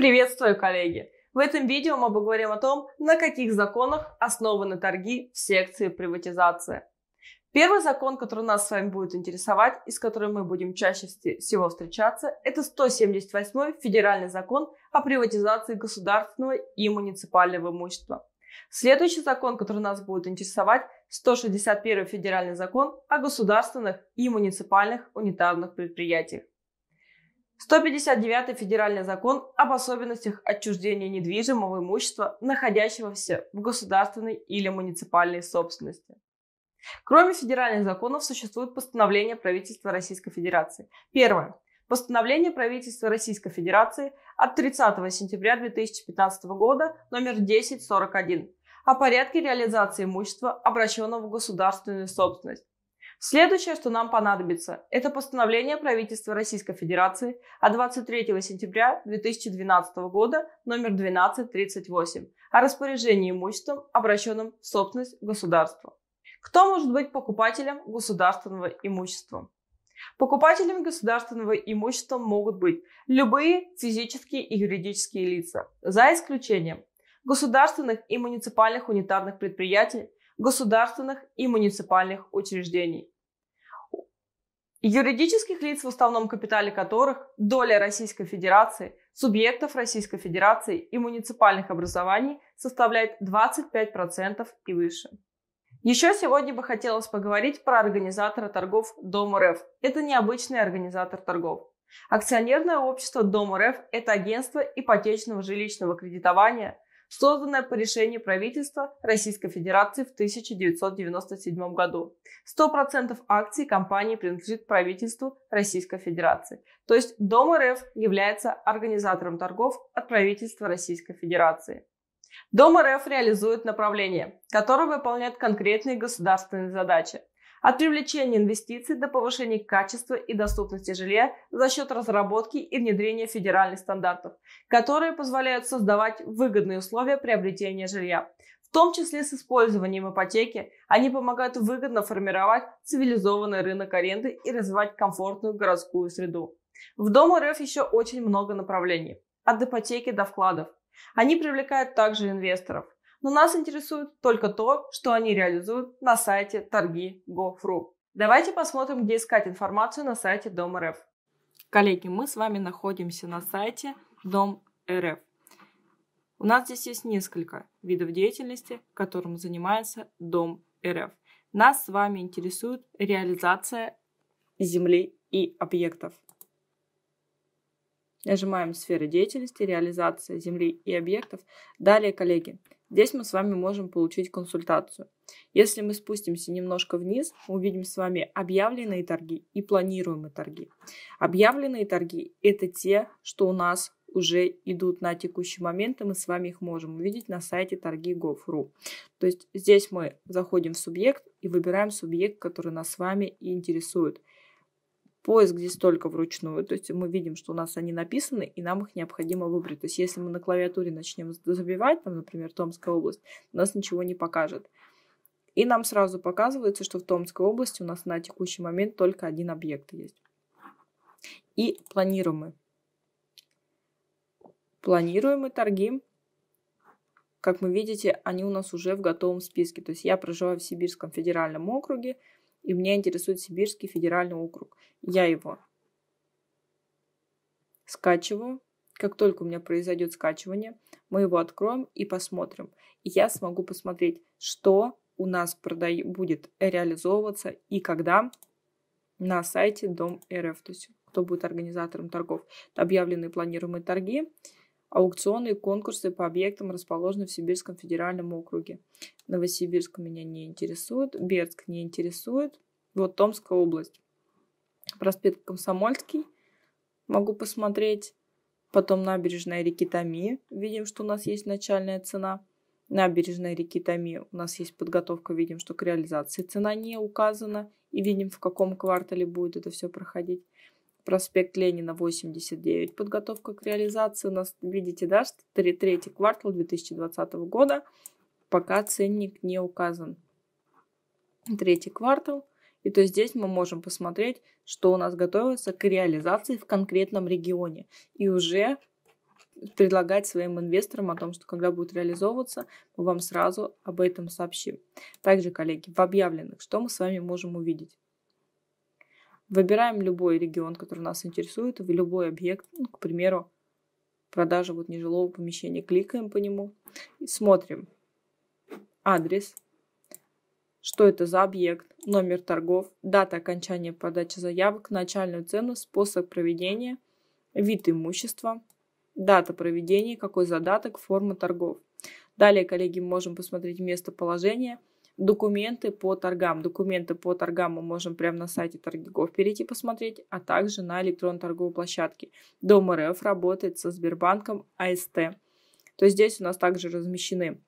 Приветствую, коллеги! В этом видео мы поговорим о том, на каких законах основаны торги в секции приватизации. Первый закон, который нас с вами будет интересовать и с которым мы будем чаще всего встречаться, это 178 федеральный закон о приватизации государственного и муниципального имущества. Следующий закон, который нас будет интересовать, 161 федеральный закон о государственных и муниципальных унитарных предприятиях. 159 федеральный закон об особенностях отчуждения недвижимого имущества, находящегося в государственной или муниципальной собственности. Кроме федеральных законов существует постановление правительства Российской Федерации. Первое. Постановление правительства Российской Федерации от 30 сентября 2015 года номер 1041 о порядке реализации имущества, обращенного в государственную собственность, Следующее, что нам понадобится, это постановление правительства Российской Федерации от 23 сентября 2012 года номер 1238 о распоряжении имуществом, обращенным в собственность государства. Кто может быть покупателем государственного имущества? Покупателями государственного имущества могут быть любые физические и юридические лица, за исключением государственных и муниципальных унитарных предприятий, государственных и муниципальных учреждений. Юридических лиц, в уставном капитале которых доля Российской Федерации, субъектов Российской Федерации и муниципальных образований составляет 25% и выше. Еще сегодня бы хотелось поговорить про организатора торгов Дом РФ. Это необычный организатор торгов. Акционерное общество Дом РФ – это агентство ипотечного жилищного кредитования – созданное по решению правительства Российской Федерации в 1997 году. 100% акций компании принадлежит правительству Российской Федерации. То есть Дом РФ является организатором торгов от правительства Российской Федерации. Дом РФ реализует направление, которое выполняет конкретные государственные задачи – от привлечения инвестиций до повышения качества и доступности жилья за счет разработки и внедрения федеральных стандартов, которые позволяют создавать выгодные условия приобретения жилья. В том числе с использованием ипотеки, они помогают выгодно формировать цивилизованный рынок аренды и развивать комфортную городскую среду. В Дом РФ еще очень много направлений, от ипотеки до вкладов. Они привлекают также инвесторов – но нас интересует только то, что они реализуют на сайте торги Go.ru. Давайте посмотрим, где искать информацию на сайте Дом РФ. Коллеги, мы с вами находимся на сайте Дом РФ. У нас здесь есть несколько видов деятельности, которым занимается Дом РФ. Нас с вами интересует реализация земли и объектов. Нажимаем «Сферы деятельности», «Реализация земли и объектов». Далее, коллеги, Здесь мы с вами можем получить консультацию. Если мы спустимся немножко вниз, мы увидим с вами объявленные торги и планируемые торги. Объявленные торги – это те, что у нас уже идут на текущий момент, и мы с вами их можем увидеть на сайте торги.gov.ru. То есть здесь мы заходим в субъект и выбираем субъект, который нас с вами интересует. Поиск здесь только вручную, то есть мы видим, что у нас они написаны, и нам их необходимо выбрать. То есть если мы на клавиатуре начнем забивать, там, например, Томская область, у нас ничего не покажет. И нам сразу показывается, что в Томской области у нас на текущий момент только один объект есть. И планируем мы. торги. Как вы видите, они у нас уже в готовом списке. То есть я проживаю в Сибирском федеральном округе, и меня интересует Сибирский федеральный округ. Я его скачиваю. Как только у меня произойдет скачивание, мы его откроем и посмотрим. И я смогу посмотреть, что у нас продай... будет реализовываться и когда на сайте Дом РФ. То есть кто будет организатором торгов. Это объявленные планируемые торги. Аукционы и конкурсы по объектам расположены в Сибирском федеральном округе. Новосибирск меня не интересует, Бердск не интересует. Вот Томская область. Проспект Комсомольский могу посмотреть. Потом набережная реки Томи. Видим, что у нас есть начальная цена. Набережная реки Томи. У нас есть подготовка. Видим, что к реализации цена не указана. И видим, в каком квартале будет это все проходить проспект Ленина, 89, подготовка к реализации. У нас, видите, да, третий квартал 2020 года, пока ценник не указан. Третий квартал. И то здесь мы можем посмотреть, что у нас готовится к реализации в конкретном регионе. И уже предлагать своим инвесторам о том, что когда будет реализовываться, мы вам сразу об этом сообщим. Также, коллеги, в объявленных, что мы с вами можем увидеть? Выбираем любой регион, который нас интересует, в любой объект, ну, к примеру, продажа вот нежилого помещения. Кликаем по нему и смотрим адрес, что это за объект, номер торгов, дата окончания подачи заявок, начальную цену, способ проведения, вид имущества, дата проведения, какой задаток, форма торгов. Далее, коллеги, можем посмотреть местоположение – документы по торгам. Документы по торгам мы можем прямо на сайте торгов перейти посмотреть, а также на электронной торговой площадке. Дом РФ работает со Сбербанком АСТ. То есть здесь у нас также размещены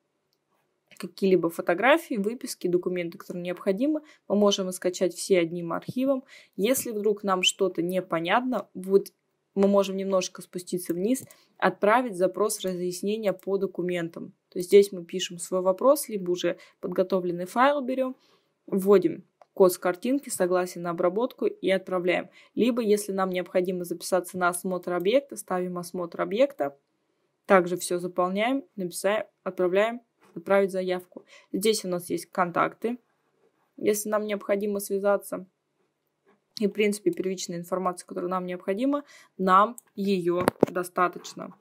какие-либо фотографии, выписки, документы, которые необходимы. Мы можем скачать все одним архивом. Если вдруг нам что-то непонятно, вот мы можем немножко спуститься вниз, отправить запрос разъяснения по документам. То есть здесь мы пишем свой вопрос, либо уже подготовленный файл берем, вводим код с картинки, согласие на обработку и отправляем. Либо, если нам необходимо записаться на осмотр объекта, ставим осмотр объекта, также все заполняем, написаем, отправляем, отправить заявку. Здесь у нас есть контакты, если нам необходимо связаться. И, в принципе, первичная информация, которая нам необходима, нам ее достаточно.